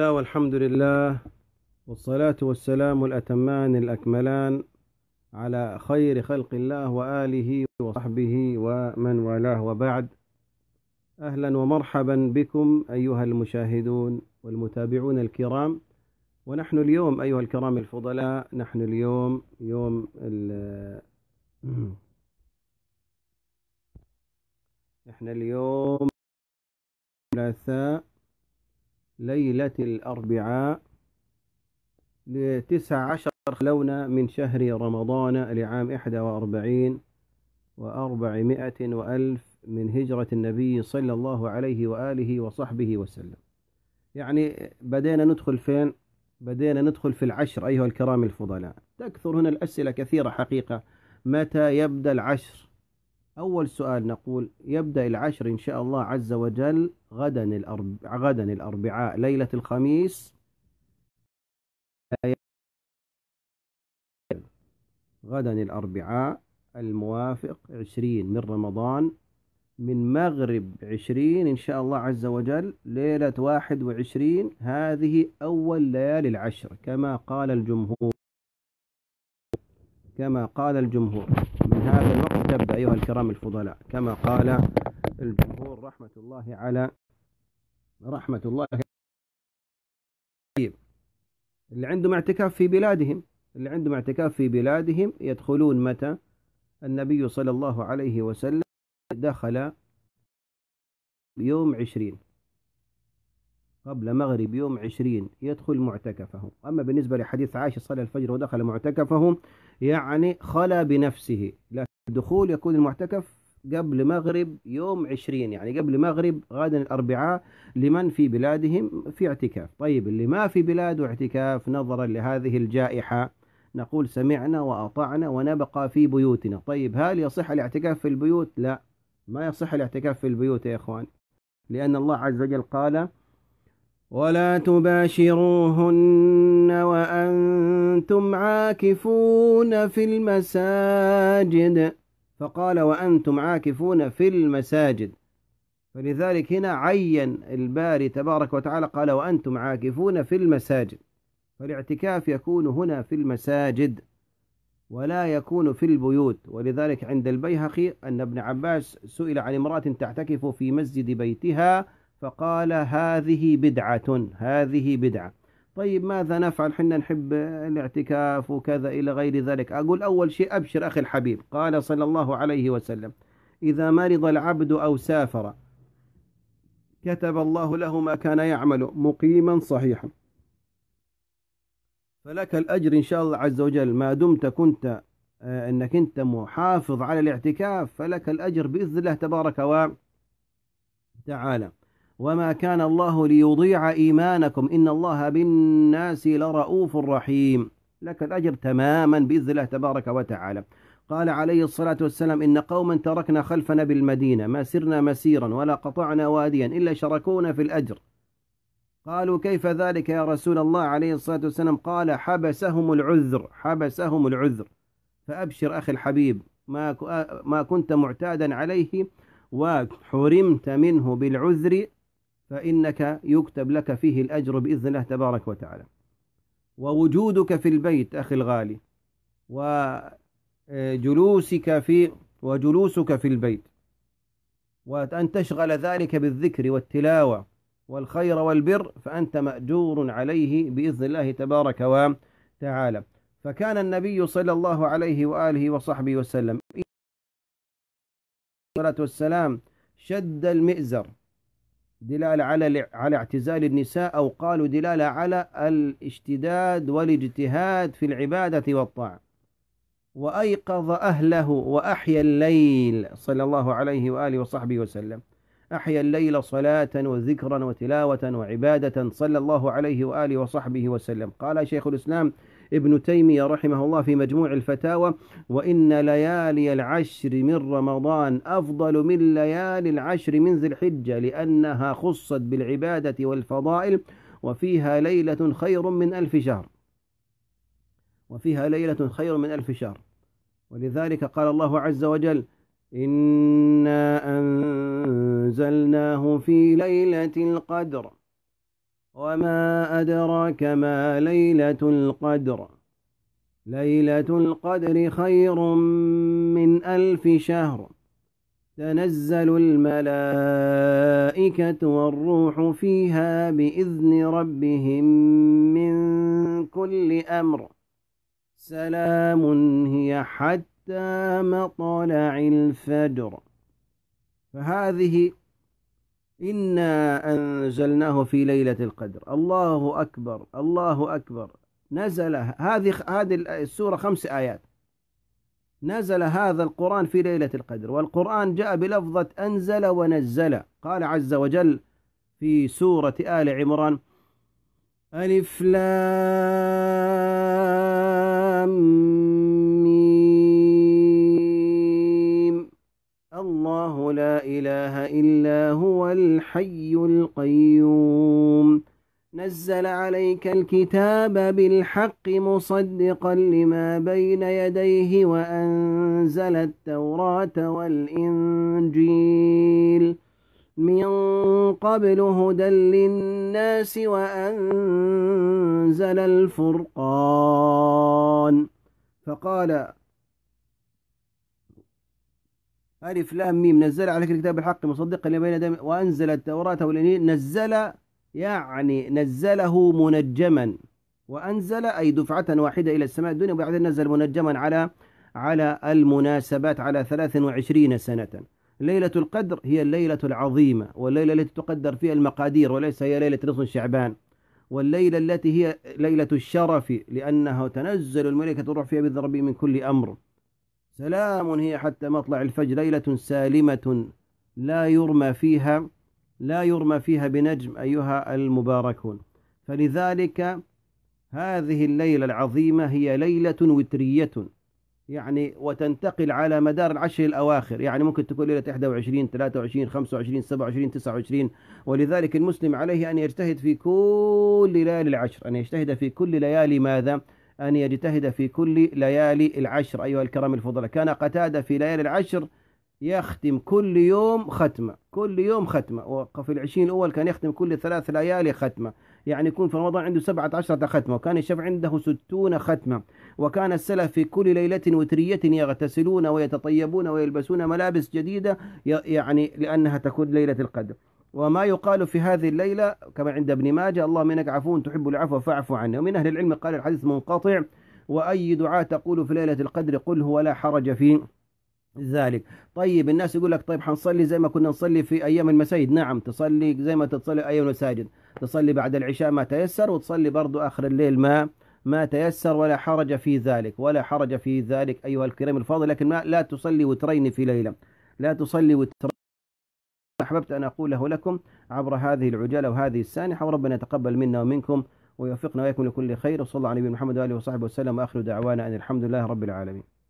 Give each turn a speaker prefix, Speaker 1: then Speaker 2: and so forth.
Speaker 1: والحمد لله والصلاة والسلام الأتمان الأكملان على خير خلق الله وآله وصحبه ومن والاه وبعد أهلا ومرحبا بكم أيها المشاهدون والمتابعون الكرام ونحن اليوم أيها الكرام الفضلاء نحن اليوم يوم نحن اليوم الثلاثاء ليلة الأربعاء لتسع عشر خلونا من شهر رمضان لعام إحدى وأربعين وأربعمائة وألف من هجرة النبي صلى الله عليه وآله وصحبه وسلم يعني بدينا ندخل فين بدينا ندخل في العشر أيها الكرام الفضلاء تكثر هنا الأسئلة كثيرة حقيقة متى يبدأ العشر أول سؤال نقول يبدأ العشر إن شاء الله عز وجل غدا الأربعاء غدا الأربعاء ليلة الخميس غدا الأربعاء الموافق عشرين من رمضان من مغرب عشرين إن شاء الله عز وجل ليلة واحد وعشرين هذه أول ليالي العشر كما قال الجمهور كما قال الجمهور هذا الوقت تبدأ أيها الكرام الفضلاء كما قال الجمهور رحمة الله على رحمة الله اللي عندهم اعتكاف في بلادهم اللي عندهم اعتكاف في بلادهم يدخلون متى النبي صلى الله عليه وسلم دخل يوم عشرين قبل مغرب يوم عشرين يدخل معتكفه أما بالنسبة لحديث عائشة صلى الفجر ودخل معتكفه يعني خلا بنفسه لكن الدخول يكون المعتكف قبل مغرب يوم عشرين يعني قبل مغرب غدا الأربعاء لمن في بلادهم في اعتكاف طيب اللي ما في بلاده اعتكاف نظرا لهذه الجائحة نقول سمعنا وأطعنا ونبقى في بيوتنا طيب هل يصح الاعتكاف في البيوت؟ لا ما يصح الاعتكاف في البيوت يا إخوان لأن الله عز وجل قال ولا تباشروهن وأنتم عاكفون في المساجد فقال وأنتم عاكفون في المساجد فلذلك هنا عين الباري تبارك وتعالى قال وأنتم عاكفون في المساجد فالاعتكاف يكون هنا في المساجد ولا يكون في البيوت ولذلك عند البيهقي أن ابن عباس سئل عن امرأة تعتكف في مسجد بيتها فقال هذه بدعة هذه بدعة طيب ماذا نفعل حنا نحب الاعتكاف وكذا إلى غير ذلك أقول أول شيء أبشر أخي الحبيب قال صلى الله عليه وسلم إذا مرض العبد أو سافر كتب الله له ما كان يعمل مقيما صحيحا فلك الأجر إن شاء الله عز وجل ما دمت كنت آه، أنك أنت محافظ على الاعتكاف فلك الأجر بإذن الله تبارك وتعالى وما كان الله ليضيع إيمانكم إن الله بالناس لرؤوف رحيم لك الأجر تماما بإذن الله تبارك وتعالى قال عليه الصلاة والسلام إن قوما تركنا خلفنا بالمدينة ما سرنا مسيرا ولا قطعنا واديا إلا شركونا في الأجر قالوا كيف ذلك يا رسول الله عليه الصلاة والسلام قال حبسهم العذر حبسهم العذر فأبشر أخي الحبيب ما آه، ما كنت معتادا عليه وحرمت منه بالعذر فإنك يكتب لك فيه الأجر بإذن الله تبارك وتعالى ووجودك في البيت أخي الغالي وجلوسك في وجلوسك في البيت وأن تشغل ذلك بالذكر والتلاوة والخير والبر فأنت مأجور عليه بإذن الله تبارك وتعالى فكان النبي صلى الله عليه وآله وصحبه وسلم عليه والسلام شد المئزر دلالة على على اعتزال النساء أو قالوا دلالة على الاشتداد والاجتهاد في العبادة والطاعة وأيقظ أهله وأحيا الليل صلى الله عليه وآله وصحبه وسلم أحيا الليل صلاة وذكرا وتلاوة وعبادة صلى الله عليه وآله وصحبه وسلم قال شيخ الإسلام ابن تيمية رحمه الله في مجموع الفتاوى وإن ليالي العشر من رمضان أفضل من ليالي العشر من ذي الحجة لأنها خصت بالعبادة والفضائل وفيها ليلة خير من ألف شهر وفيها ليلة خير من ألف شهر ولذلك قال الله عز وجل إنا أنزلناه في ليلة القدر وما أدراك ما ليلة القدر ليلة القدر خير من ألف شهر تنزل الملائكة والروح فيها بإذن ربهم من كل أمر سلام هي حتى مطلع الفجر فهذه إنا أنزلناه في ليلة القدر الله أكبر الله أكبر نزل هذه هذه السورة خمس آيات نزل هذا القرآن في ليلة القدر والقرآن جاء بلفظة أنزل ونزل قال عز وجل في سورة آل عمران ألف لام ميم الله لا إله إلا الحي القيوم نزل عليك الكتاب بالحق مصدقا لما بين يديه وأنزل التوراة والإنجيل من قبل هدى للناس وأنزل الفرقان فقال ألف لام ميم نزل عليك الكتاب الحق مصدقا لما بين يديه وأنزل التوراة والإنجيل نزل يعني نزله منجما وأنزل أي دفعة واحدة إلى السماء الدنيا وبعدين نزل منجما على على المناسبات على 23 سنة ليلة القدر هي الليلة العظيمة والليلة التي تقدر فيها المقادير وليس هي ليلة نصف شعبان والليلة التي هي ليلة الشرف لأنها تنزل الملكة الروح فيها ربي من كل أمر سلام هي حتى مطلع الفجر ليلة سالمة لا يرمى فيها لا يرمى فيها بنجم أيها المباركون فلذلك هذه الليلة العظيمة هي ليلة وترية يعني وتنتقل على مدار العشر الأواخر يعني ممكن تكون ليلة 21 23 25 27 29 ولذلك المسلم عليه أن يجتهد في كل ليالي العشر أن يجتهد في كل ليالي ماذا أن يجتهد في كل ليالي العشر أيها الكرام الفضلاء كان قتادة في ليالي العشر يختم كل يوم ختمة كل يوم ختمة وفي العشرين الأول كان يختم كل ثلاث ليالي ختمة يعني يكون في رمضان عنده سبعة عشرة ختمة وكان الشافعي عنده ستون ختمة وكان السلف في كل ليلة وترية يغتسلون ويتطيبون ويلبسون ملابس جديدة يعني لأنها تكون ليلة القدر وما يقال في هذه الليلة كما عند ابن ماجه اللهم إنك عفو تحب العفو فاعف عنه ومن أهل العلم قال الحديث منقطع وأي دعاء تقول في ليلة القدر قل هو لا حرج في ذلك طيب الناس يقول لك طيب حنصلي زي ما كنا نصلي في أيام المساجد نعم تصلي زي ما تصلي أيام المساجد تصلي بعد العشاء ما تيسر وتصلي برضو آخر الليل ما ما تيسر ولا حرج في ذلك ولا حرج في ذلك أيها الكرام الفاضل لكن ما لا تصلي وترين في ليلة لا تصلي وترين أحببت أن أقوله لكم عبر هذه العجالة وهذه السانحة وربنا يتقبل منا ومنكم ويوفقنا وإياكم لكل خير وصلى الله على نبينا محمد وآله وصحبه وسلم وآخر دعوانا أن الحمد لله رب العالمين